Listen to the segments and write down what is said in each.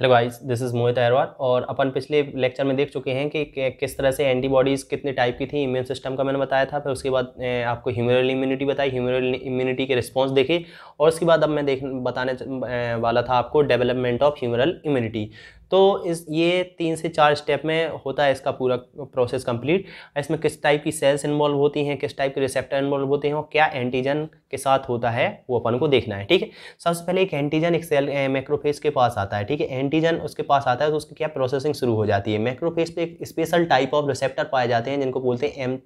hello guys this is Mohit Ahirwal और अपन पिछले लेक्चर में देख चुके हैं कि किस तरह से एंटीबॉडीज़ कितने टाइप की थी इम्यून सिस्टम का मैंने बताया था फिर उसके बाद आपको ह्यूमरल इम्यूनिटी बताई ह्यूमरल इम्यूनिटी के रिस्पॉन्स देखे और उसके बाद अब मैं देख बताने वाला था आपको डेवलपमेंट ऑफ ह्यूमरल इम्यूनिटी तो इस ये तीन से चार स्टेप में होता है इसका पूरा प्रोसेस कंप्लीट इसमें किस टाइप की सेल्स इन्वॉल्व होती हैं किस टाइप के रिसेप्टर इन्वॉल्व होते हैं और क्या एंटीजन के साथ होता है वो अपन को देखना है ठीक है सबसे पहले एक एंटीजन एक सेल मैक्रोफेज के पास आता है ठीक है एंटीजन उसके पास आता है तो उसकी क्या प्रोसेसिंग शुरू हो जाती है मैक्रोफेज पर एक स्पेशल टाइप ऑफ रिसेप्टर पाए जाते हैं जिनको बोलते हैं एम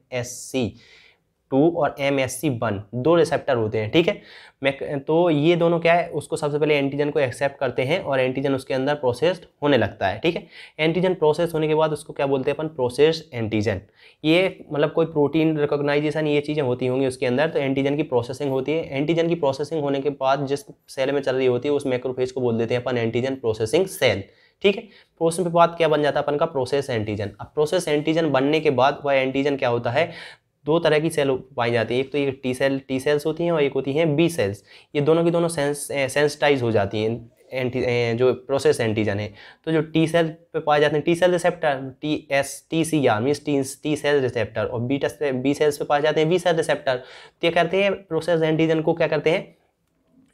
टू और एम एस सी वन दो रिसेप्टर होते हैं ठीक है तो ये दोनों क्या है उसको सबसे पहले एंटीजन को एक्सेप्ट करते हैं और एंटीजन उसके अंदर प्रोसेस्ड होने लगता है ठीक है एंटीजन प्रोसेस होने के बाद उसको क्या बोलते हैं अपन प्रोसेस एंटीजन ये मतलब कोई प्रोटीन रिकोगनाइजेशन ये चीज़ें होती होंगी उसके अंदर तो एंटीजन की प्रोसेसिंग होती है एंटीजन की प्रोसेसिंग होने के बाद जिस सेल में चल रही होती है उस मैक्रोफेज को बोल देते हैं अपन एंटीजन प्रोसेसिंग सेल ठीक है प्रोसेस के बाद क्या बन जाता है अपन का प्रोसेस एंटीजन अब प्रोसेस एंटीजन बनने के बाद वह एंटीजन क्या होता है दो तरह की सेल पाई जाती है एक तो ये टी सेल टी सेल्स होती हैं और एक होती हैं बी सेल्स ये दोनों की दोनों सेंस सेंसिटाइज eh, हो जाती हैं एंटी eh, जो प्रोसेस एंटीजन है तो जो टी सेल पे पाए जाते हैं T cell receptor T S T C R mean T T cell receptor और बीटा बी सेल्स पे पाए जाते हैं बी सेल रिसेप्टर तो ये करते हैं प्रोसेस एंटीजन को क्या करते हैं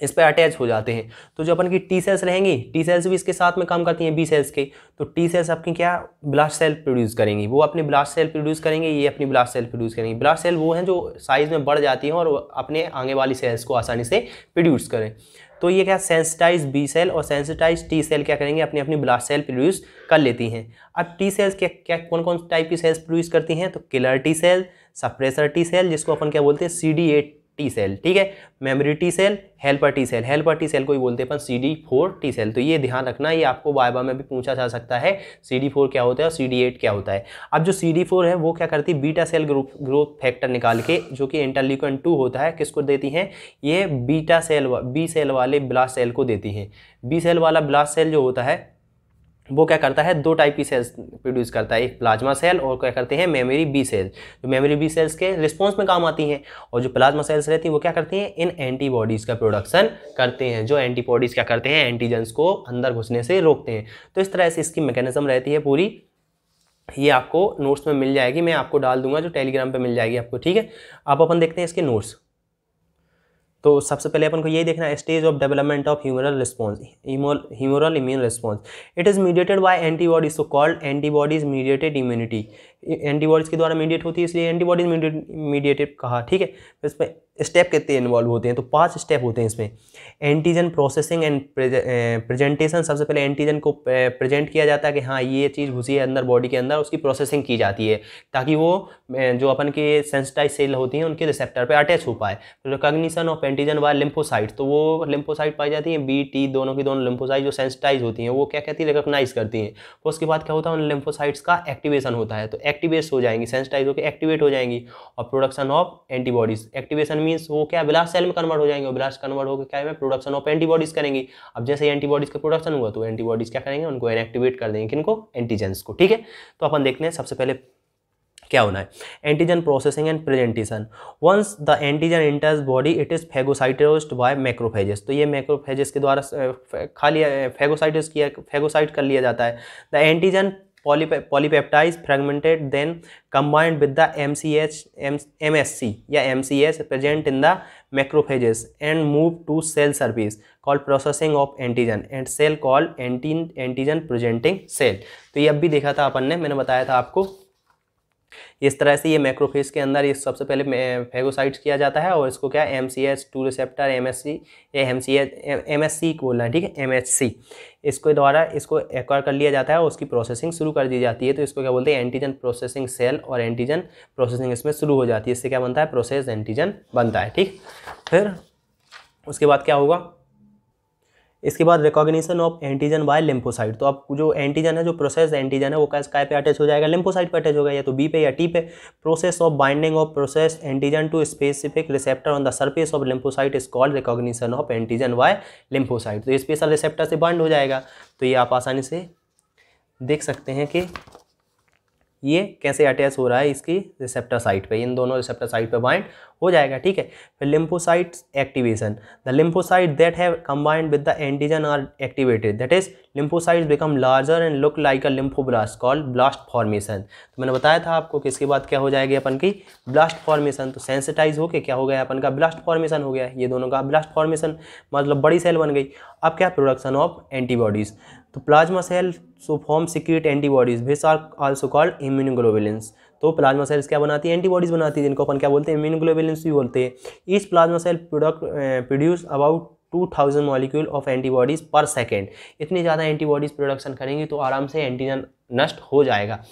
इस पर अटैच हो जाते हैं तो जो अपन की टी सेल्स रहेंगी टी सेल्स भी इसके साथ में काम करती हैं बी सेल्स के तो टी सेल्स अपनी क्या ब्लास्ट सेल प्रोड्यूस करेंगी वो अपनी ब्लास्ट सेल प्रोड्यूस करेंगे ये अपनी ब्लास्ट सेल प्रोड्यूस करेंगी ब्लास्ट सेल वो हैं जो साइज़ में बढ़ जाती हैं और अपने आगे वाली सेल्स को आसानी से प्रोड्यूस करें तो ये क्या सेंसिटाइज बी सेल और सेंसिटाइज टी सेल क्या करेंगे अपनी अपनी ब्लास्ट सेल प्रोड्यूस कर लेती हैं अब टी सेल्स क्या क्या कौन कौन टाइप की सेल्स प्रोड्यूस करती हैं तो killer T cell suppressor T cell जिसको अपन क्या बोलते हैं C D eight T cell ठीक है memory T cell helper T cell helper T cell को ही बोलते हैं अपन C D four T cell तो ये ध्यान रखना ये आपको वाइबा में भी पूछा जा सकता है सी डी फोर क्या होता है और सी डी एट क्या होता है अब जो सी डी फोर है वो क्या करती है beta cell growth growth factor निकाल के जो कि इंटरलिकन टू होता है किसको देती हैं ये बीटा सेल बी सेल वाले ब्लास्ट सेल को देती हैं बी सेल वाला ब्लास्ट सेल जो होता है वो क्या करता है दो टाइप की सेल्स प्रोड्यूस करता है एक प्लाज्मा सेल और क्या करते हैं मेमोरी बी सेल्स जो मेमोरी बी सेल्स के रिस्पॉन्स में काम आती हैं और जो प्लाज्मा सेल्स रहती हैं वो क्या करती हैं इन एंटीबॉडीज़ का प्रोडक्शन करते हैं जो एंटीबॉडीज़ क्या करते हैं एंटीजेंस को अंदर घुसने से रोकते हैं तो इस तरह से इसकी मैकेनिज्म रहती है पूरी ये आपको नोट्स में मिल जाएगी मैं आपको डाल दूंगा जो टेलीग्राम पर मिल जाएगी आपको ठीक है अब अपन देखते हैं इसके नोट्स तो सबसे पहले अपन को यही देखना है stage of development of humoral response humoral immune response it is mediated by antibodies so called antibodies mediated immunity antibodies के द्वारा मीडिएट होती है इसलिए एंटीबॉडीज मीडिएटेड कहा ठीक है तो इस पर स्टेप कितने इन्वॉल्व होते हैं तो पांच स्टेप होते हैं इसमें एंटीजन प्रोसेसिंग एंड प्रेजेंटेशन सबसे पहले एंटीजन को प्रेजेंट किया जाता है कि हाँ ये चीज़ घुसी है अंदर बॉडी के अंदर उसकी प्रोसेसिंग की जाती है ताकि वो जो अपन के सेंसिटाइज सेल होती हैं उनके रिसेप्टर पे अटैच हो पाए recognition of antigen by lymphocyte तो वो लिम्फोसाइट पाई जाती है बी टी दोनों की दोनों लिम्फोसाइट जो सेंसिटाइज होती हैं वो क्या कहती है रिकोगनाइज करती हैं उसके बाद क्या होता है उन लिम्फोसाइट्स का एक्टिवेशन होता है तो एक्टिवेट हो जाएंगी सेंसिटाइज होकर एक्टिवेट हो जाएंगी और production of antibodies activation means वो क्या ब्लास्ट सेल में कन्वर्ट हो जाएंगे ब्लास्ट कन्वर्ट होकर क्या है प्रोडक्शन ऑफ एंटीबॉडीज करेंगी अब जैसे एंटीबॉडीज का प्रोडक्शन हुआ तो एंटीबॉडीज क्या करेंगे उनको एनएक्टिवेट कर देंगे किनको एंटीजेंस को ठीक है तो अपन देखते हैं सबसे पहले क्या होना है antigen processing and presentation once the antigen enters body it is phagocytosed by macrophages तो ये मैक्रोफेजेस के द्वारा खा लिया फेगोसाइटस किया फेगोसाइट कर लिया जाता है द एंटीजन पॉलीपे polypeptides fragmented then combined with the M C H M M S C या M C H present in the macrophages and move to cell surface call processing of antigen and cell call anti antigen presenting cell तो ये अब भी देखा था अपन ने मैंने बताया था आपको इस तरह से ये मैक्रोफेज के अंदर ये सबसे पहले फेगोसाइट्स किया जाता है और इसको क्या M C H two receptor M S C M C H M S C बोलना है ठीक है एम एच सी इसके द्वारा इसको एक्वायर कर लिया जाता है और उसकी प्रोसेसिंग शुरू कर दी जाती है तो इसको क्या बोलते हैं एंटीजन प्रोसेसिंग सेल और एंटीजन प्रोसेसिंग इसमें शुरू हो जाती है इससे क्या बनता है प्रोसेस एंटीजन बनता है ठीक फिर उसके बाद क्या होगा इसके बाद recognition of antigen by lymphocyte तो आप जो एंटीजन है जो प्रोसेस एंटीजन है वो काय पे अटैच हो जाएगा लिम्फोसाइड पे अटैच होगा या तो बी पे या टी पे process of binding of process antigen to specific receptor on the surface of lymphocyte is called recognition of antigen by lymphocyte तो स्पेशल रिसेप्टर से बाइंड हो जाएगा तो ये आप आसानी से देख सकते हैं कि ये कैसे अटैच हो रहा है इसकी रिसेप्टर साइट पे इन दोनों रिसेप्टर साइट पे बाइंड हो जाएगा ठीक है फिर lymphocyte activation the lymphocyte that have combined with the antigen are activated that is lymphocyte become larger and look like a lymphoblast called blast formation तो मैंने बताया था आपको किसके बाद क्या हो जाएगी अपन की ब्लास्ट फॉर्मेशन तो सेंसिटाइज होकर क्या हो गया अपन का ब्लास्ट फॉर्मेशन हो गया ये दोनों का ब्लास्ट फॉर्मेशन मतलब बड़ी सेल बन गई अब क्या प्रोडक्शन ऑफ एंटीबॉडीज़ तो plasma cell so form secrete antibodies these are also called immunoglobulins तो प्लाज्मा सेल्स क्या बनाती है एंटीबॉडीज़ बनाती है जिनको अपन क्या बोलते हैं इम्यूनोग्लोबुलिन्स भी बोलते हैं इस plasma cell product produce about two thousand molecule of antibodies per second इतनी ज़्यादा एंटीबॉडीज़ प्रोडक्शन करेंगी तो आराम से एंटीजन नष्ट हो जाएगा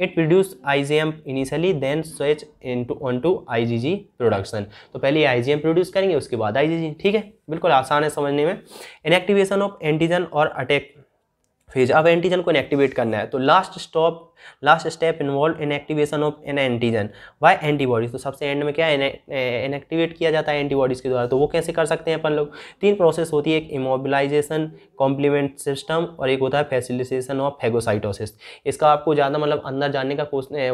it produce I G M initially then switch in to on to I G G production तो पहले आई जी एम प्रोड्यूस करेंगे उसके बाद आई जी जी ठीक है बिल्कुल आसान है समझने में इनएक्टिवेशन ऑफ एंटीजन और अटैक फेज अब एंटीजन को इनएक्टिवेट करना है तो last stop last step involve inactivation of an antigen by antibodies तो सबसे एंड में क्या है इनएक्टिवेट किया जाता है एंटीबॉडीज़ के द्वारा तो वो कैसे कर सकते हैं अपन लोग तीन प्रोसेस होती है एक इमोबिलाइजेशन कॉम्प्लीमेंट सिस्टम और एक होता है फैसिलिटेशन ऑफ फेगोसाइटोसिस इसका आपको ज़्यादा मतलब अंदर जाने का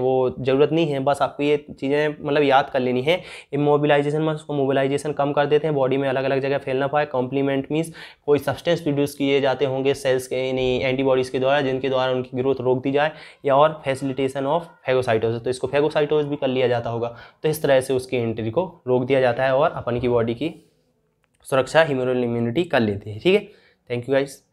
वो ज़रूरत नहीं है बस आपको ये चीज़ें मतलब याद कर लेनी है इमोबिलाइजेशन में उसको मोबिलाइजेशन कम कर देते हैं बॉडी में अलग अलग जगह फैलना पाए कॉम्प्लीमेंट मीन्स कोई सब्सटेंस प्रोड्यूस किए जाते होंगे सेल्स के यानी एंटीबॉडीज़ के द्वारा जिनके द्वारा उनकी ग्रोथ रोक दी जाए या और फैसिलिटेशन ऑफ फेगोसाइटोसिस तो इसको फेगोसाइटोसिस भी कर लिया जाता होगा तो इस तरह से उसकी एंट्री को रोक दिया जाता है और अपन की बॉडी की सुरक्षा ह्यूमरल इम्यूनिटी कर लेती है ठीक है थैंक यू गाइज़